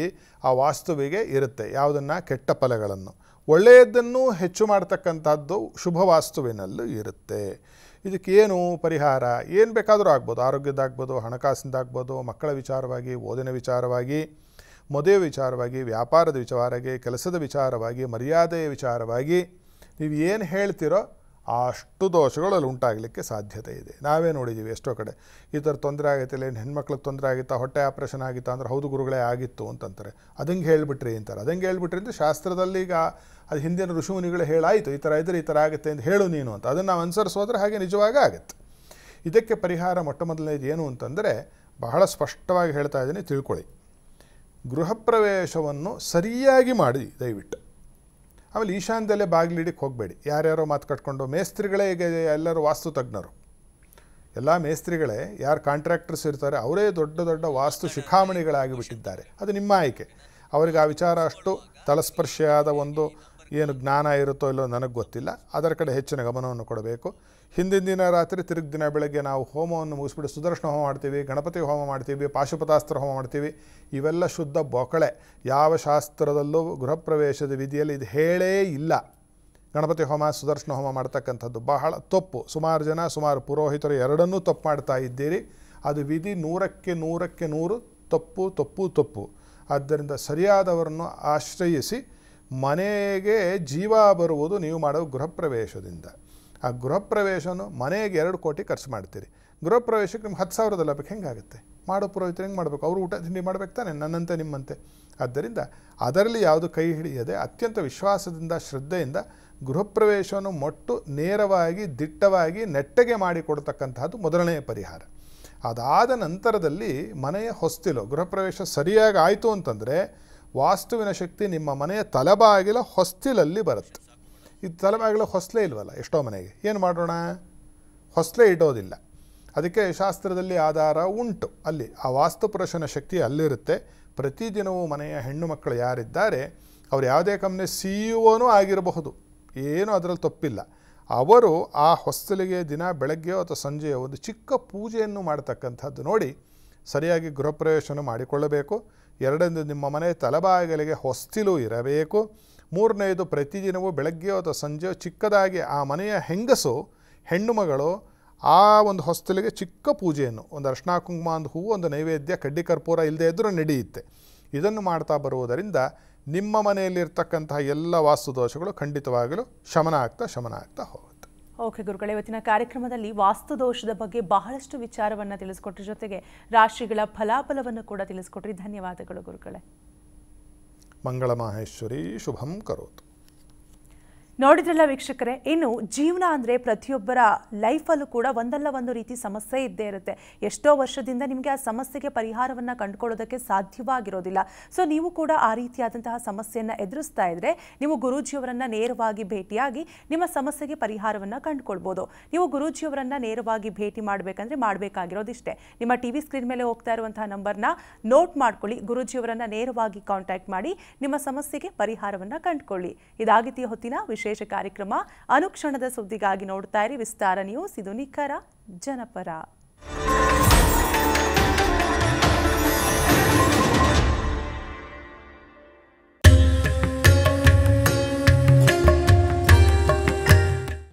ಆ ವಾಸ್ತುವಿಗೆ ಇರುತ್ತೆ ಯಾವುದನ್ನು ಕೆಟ್ಟ ಫಲಗಳನ್ನು ಒಳ್ಳೆಯದನ್ನು ಹೆಚ್ಚು ಮಾಡತಕ್ಕಂಥದ್ದು ಶುಭ ವಾಸ್ತುವಿನಲ್ಲೂ ಇರುತ್ತೆ ಇದಕ್ಕೇನು ಪರಿಹಾರ ಏನು ಬೇಕಾದರೂ ಆಗ್ಬೋದು ಆರೋಗ್ಯದಾಗ್ಬೋದು ಹಣಕಾಸಿಂದಾಗ್ಬೋದು ಮಕ್ಕಳ ವಿಚಾರವಾಗಿ ಓದಿನ ವಿಚಾರವಾಗಿ ಮದುವೆ ವಿಚಾರವಾಗಿ ವ್ಯಾಪಾರದ ವಿಚಾರವಾಗಿ ಕೆಲಸದ ವಿಚಾರವಾಗಿ ಮರ್ಯಾದೆಯ ವಿಚಾರವಾಗಿ ನೀವು ಏನು ಹೇಳ್ತಿರೋ ಅಷ್ಟು ದೋಷಗಳು ಅಲ್ಲಿ ಉಂಟಾಗಲಿಕ್ಕೆ ಸಾಧ್ಯತೆ ಇದೆ ನಾವೇ ನೋಡಿದ್ದೀವಿ ಎಷ್ಟೋ ಕಡೆ ಈ ಥರ ತೊಂದರೆ ಇಲ್ಲ ಏನು ಹೆಣ್ಮಕ್ಳಿಗೆ ತೊಂದರೆ ಆಗಿತ್ತಾ ಹೊಟ್ಟೆ ಆಪ್ರೇಷನ್ ಆಗಿತ್ತಾ ಅಂದ್ರೆ ಹೌದು ಗುರುಗಳೇ ಆಗಿತ್ತು ಅಂತಂತಾರೆ ಅದಂಗೆ ಹೇಳಿಬಿಟ್ರಿ ಅಂತಾರೆ ಅದಂಗೆ ಹೇಳ್ಬಿಟ್ರಿ ಅಂದರೆ ಶಾಸ್ತ್ರದಲ್ಲಿ ಈಗ ಅದು ಹಿಂದಿನ ಋಷಿಮುನಿಗಳು ಹೇಳಾಯಿತು ಈ ಥರ ಇದ್ದರೆ ಈ ಥರ ಆಗುತ್ತೆ ಅಂತ ಹೇಳು ನೀನು ಅಂತ ಅದನ್ನು ನಾವು ಅನುಸರಿಸೋದ್ರೆ ಹಾಗೆ ನಿಜವಾಗ ಆಗುತ್ತೆ ಇದಕ್ಕೆ ಪರಿಹಾರ ಮೊಟ್ಟ ಮೊದಲನೇದು ಏನು ಅಂತಂದರೆ ಬಹಳ ಸ್ಪಷ್ಟವಾಗಿ ಹೇಳ್ತಾ ಇದ್ದೀನಿ ತಿಳ್ಕೊಳ್ಳಿ ಗೃಹ ಪ್ರವೇಶವನ್ನು ಸರಿಯಾಗಿ ಮಾಡಿ ದಯವಿಟ್ಟು ಆಮೇಲೆ ಈಶಾನ್ಯದಲ್ಲೇ ಬಾಗಿಲಿಡಿಕ್ಕೆ ಹೋಗಬೇಡಿ ಯಾರ್ಯಾರೋ ಮಾತು ಕಟ್ಕೊಂಡು ಮೇಸ್ತ್ರಿಗಳೇ ಈಗ ಎಲ್ಲರೂ ವಾಸ್ತು ತಜ್ಞರು ಎಲ್ಲ ಮೇಸ್ತ್ರಿಗಳೇ ಯಾರು ಕಾಂಟ್ರಾಕ್ಟರ್ಸ್ ಇರ್ತಾರೆ ಅವರೇ ದೊಡ್ಡ ದೊಡ್ಡ ವಾಸ್ತು ಶಿಖಾಮಣಿಗಳಾಗಿ ಬಿಟ್ಟಿದ್ದಾರೆ ಅದು ನಿಮ್ಮ ಆಯ್ಕೆ ಅವರಿಗೆ ಆ ವಿಚಾರ ಅಷ್ಟು ತಲಸ್ಪರ್ಶಿಯಾದ ಒಂದು ಏನು ಜ್ಞಾನ ಇರುತ್ತೋ ಇಲ್ಲೋ ನನಗೆ ಗೊತ್ತಿಲ್ಲ ಅದರ ಕಡೆ ಹೆಚ್ಚಿನ ಗಮನವನ್ನು ಕೊಡಬೇಕು ಹಿಂದಿನ ದಿನ ರಾತ್ರಿ ತಿರುಗಿ ದಿನ ಬೆಳಗ್ಗೆ ನಾವು ಹೋಮವನ್ನು ಮುಗಿಸ್ಬಿಟ್ಟು ಸುದರ್ಶನ ಹೋಮ ಮಾಡ್ತೀವಿ ಗಣಪತಿ ಹೋಮ ಮಾಡ್ತೀವಿ ಪಾಶುಪತಾಸ್ತ್ರ ಹೋಮ ಮಾಡ್ತೀವಿ ಇವೆಲ್ಲ ಶುದ್ಧ ಬೊಕಳೆ ಯಾವ ಶಾಸ್ತ್ರದಲ್ಲೂ ಗೃಹಪ್ರವೇಶದ ವಿಧಿಯಲ್ಲಿ ಇದು ಹೇಳೇ ಇಲ್ಲ ಗಣಪತಿ ಹೋಮ ಸುದರ್ಶನ ಹೋಮ ಮಾಡ್ತಕ್ಕಂಥದ್ದು ಬಹಳ ತಪ್ಪು ಸುಮಾರು ಜನ ಸುಮಾರು ಪುರೋಹಿತರು ಎರಡನ್ನೂ ತಪ್ಪು ಮಾಡ್ತಾ ಇದ್ದೀರಿ ಅದು ವಿಧಿ ನೂರಕ್ಕೆ ನೂರಕ್ಕೆ ನೂರು ತಪ್ಪು ತಪ್ಪು ತಪ್ಪು ಆದ್ದರಿಂದ ಸರಿಯಾದವರನ್ನು ಆಶ್ರಯಿಸಿ ಮನೆಗೆ ಜೀವ ಬರುವುದು ನೀವು ಮಾಡೋ ಗೃಹಪ್ರವೇಶದಿಂದ ಆ ಗೃಹಪ್ರವೇಶನು ಮನೆಗೆ ಎರಡು ಕೋಟಿ ಖರ್ಚು ಮಾಡ್ತೀರಿ ಗೃಹಪ್ರವೇಶಕ್ಕೆ ನಿಮ್ಗೆ ಹತ್ತು ಸಾವಿರದ ಲಭ್ಯಕ್ಕೆ ಹೆಂಗಾಗುತ್ತೆ ಮಾಡೋ ಪುರೋಹಿತರು ಹೆಂಗೆ ಮಾಡಬೇಕು ಅವರು ಊಟ ತಿಂಡಿ ಮಾಡಬೇಕು ತಾನೆ ನನ್ನಂತೆ ನಿಮ್ಮಂತೆ ಆದ್ದರಿಂದ ಅದರಲ್ಲಿ ಯಾವುದು ಕೈ ಹಿಡಿಯದೆ ಅತ್ಯಂತ ವಿಶ್ವಾಸದಿಂದ ಶ್ರದ್ಧೆಯಿಂದ ಗೃಹಪ್ರವೇಶವನ್ನು ಮೊಟ್ಟು ನೇರವಾಗಿ ದಿಟ್ಟವಾಗಿ ನೆಟ್ಟಗೆ ಮಾಡಿಕೊಡ್ತಕ್ಕಂತಹದ್ದು ಮೊದಲನೆಯ ಪರಿಹಾರ ಅದಾದ ನಂತರದಲ್ಲಿ ಮನೆಯ ಹೊಸ್ತಿಲು ಗೃಹಪ್ರವೇಶ ಸರಿಯಾಗಿ ಆಯಿತು ಅಂತಂದರೆ ವಾಸ್ತುವಿನ ಶಕ್ತಿ ನಿಮ್ಮ ಮನೆಯ ತಲೆಬಾಗಿಲ ಹೊಸ್ತಿಲಲ್ಲಿ ಬರುತ್ತೆ ಇದು ತಲೆಬಾಗಿಲ ಹೊಸ್ಲೇ ಇಲ್ವಲ್ಲ ಎಷ್ಟೋ ಮನೆಗೆ ಏನು ಮಾಡೋಣ ಹೊಸ್ಲೇ ಇಡೋದಿಲ್ಲ ಅದಕ್ಕೆ ಶಾಸ್ತ್ರದಲ್ಲಿ ಆಧಾರ ಉಂಟು ಅಲ್ಲಿ ಆ ವಾಸ್ತುಪುರುಷನ ಶಕ್ತಿ ಅಲ್ಲಿರುತ್ತೆ ಪ್ರತಿದಿನವೂ ಮನೆಯ ಹೆಣ್ಣು ಮಕ್ಕಳು ಯಾರಿದ್ದಾರೆ ಅವರು ಯಾವುದೇ ಕಂಪ್ನಿ ಸಿ ಒನೂ ಆಗಿರಬಹುದು ಏನೂ ಅದರಲ್ಲಿ ತಪ್ಪಿಲ್ಲ ಅವರು ಆ ಹೊಸ್ತಿಲಿಗೆ ದಿನ ಬೆಳಗ್ಗೆಯೋ ಅಥವಾ ಸಂಜೆಯೋ ಒಂದು ಚಿಕ್ಕ ಪೂಜೆಯನ್ನು ಮಾಡತಕ್ಕಂಥದ್ದು ನೋಡಿ ಸರಿಯಾಗಿ ಗೃಹಪ್ರವೇಶವನ್ನು ಮಾಡಿಕೊಳ್ಳಬೇಕು ಎರಡನೇದು ನಿಮ್ಮ ಮನೆ ತಲಬಾಗಿಲಿಗೆ ಹೊಸ್ತಿಲು ಇರಬೇಕು ಮೂರನೆಯದು ಪ್ರತಿದಿನವೂ ಬೆಳಗ್ಗೆ ಅಥವಾ ಸಂಜೆ ಚಿಕ್ಕದಾಗಿ ಆ ಮನೆಯ ಹೆಂಗಸು ಹೆಣ್ಣು ಮಗಳು ಆ ಒಂದು ಹೊಸ್ತಿಲಿಗೆ ಚಿಕ್ಕ ಪೂಜೆಯನ್ನು ಒಂದು ಅರ್ಶನಾ ಕುಂಕುಮ ಒಂದು ಹೂವು ಒಂದು ನೈವೇದ್ಯ ಕಡ್ಡಿ ಕರ್ಪೂರ ಇಲ್ಲದೆ ಇದ್ದರೂ ನಡೆಯುತ್ತೆ ಇದನ್ನು ಮಾಡ್ತಾ ಬರುವುದರಿಂದ ನಿಮ್ಮ ಮನೆಯಲ್ಲಿರ್ತಕ್ಕಂತಹ ಎಲ್ಲ ವಾಸ್ತುದೋಷಗಳು ದೋಷಗಳು ಖಂಡಿತವಾಗಲೂ ಶಮನ ಆಗ್ತಾ ಶಮನ ಆಗ್ತಾ ಹೋಗುತ್ತೆ ಓಕೆ ಗುರುಗಳೇ ಇವತ್ತಿನ ಕಾರ್ಯಕ್ರಮದಲ್ಲಿ ವಾಸ್ತುದೋಷದ ಬಗ್ಗೆ ಬಹಳಷ್ಟು ವಿಚಾರವನ್ನು ತಿಳಿಸ್ಕೊಟ್ರಿ ಜೊತೆಗೆ ರಾಶಿಗಳ ಫಲಾಫಲವನ್ನು ಕೂಡ ತಿಳಿಸ್ಕೊಟ್ರಿ ಧನ್ಯವಾದಗಳು ಗುರುಗಳೇ ಮಂಗಳ ಮಾಹೇಶ್ವರಿ ಶುಭಂ ಕರೋತು ನೋಡಿದ್ರಲ್ಲ ವೀಕ್ಷಕರೇ ಇನ್ನು ಜೀವನ ಅಂದರೆ ಪ್ರತಿಯೊಬ್ಬರ ಲೈಫಲ್ಲೂ ಕೂಡ ಒಂದಲ್ಲ ಒಂದು ರೀತಿ ಸಮಸ್ಯೆ ಇದ್ದೇ ಇರುತ್ತೆ ಎಷ್ಟೋ ವರ್ಷದಿಂದ ನಿಮಗೆ ಆ ಸಮಸ್ಯೆಗೆ ಪರಿಹಾರವನ್ನು ಕಂಡುಕೊಳ್ಳೋದಕ್ಕೆ ಸಾಧ್ಯವಾಗಿರೋದಿಲ್ಲ ಸೊ ನೀವು ಕೂಡ ಆ ರೀತಿಯಾದಂತಹ ಸಮಸ್ಯೆಯನ್ನು ಎದುರಿಸ್ತಾ ಇದ್ದರೆ ನೀವು ಗುರೂಜಿಯವರನ್ನು ನೇರವಾಗಿ ಭೇಟಿಯಾಗಿ ನಿಮ್ಮ ಸಮಸ್ಯೆಗೆ ಪರಿಹಾರವನ್ನು ಕಂಡುಕೊಳ್ಬೋದು ನೀವು ಗುರೂಜಿಯವರನ್ನು ನೇರವಾಗಿ ಭೇಟಿ ಮಾಡಬೇಕಂದ್ರೆ ಮಾಡಬೇಕಾಗಿರೋದಿಷ್ಟೇ ನಿಮ್ಮ ಟಿ ವಿ ಸ್ಕ್ರೀನ್ ಮೇಲೆ ಹೋಗ್ತಾ ಇರುವಂತಹ ನಂಬರ್ನ ನೋಟ್ ಮಾಡ್ಕೊಳ್ಳಿ ಗುರೂಜಿಯವರನ್ನು ನೇರವಾಗಿ ಕಾಂಟ್ಯಾಕ್ಟ್ ಮಾಡಿ ನಿಮ್ಮ ಸಮಸ್ಯೆಗೆ ಪರಿಹಾರವನ್ನು ಕಂಡುಕೊಳ್ಳಿ ಇದಾಗಿತಿ ಹೊತ್ತಿನ ವಿಷಯ ವಿಶೇಷ ಕಾರ್ಯಕ್ರಮ ಅನುಕ್ಷಣದ ಸುದ್ದಿಗಾಗಿ ನೋಡ್ತಾ ಇರಿ ವಿಸ್ತಾರ ನ್ಯೂಸ್ ಇದು ನಿಖರ ಜನಪರ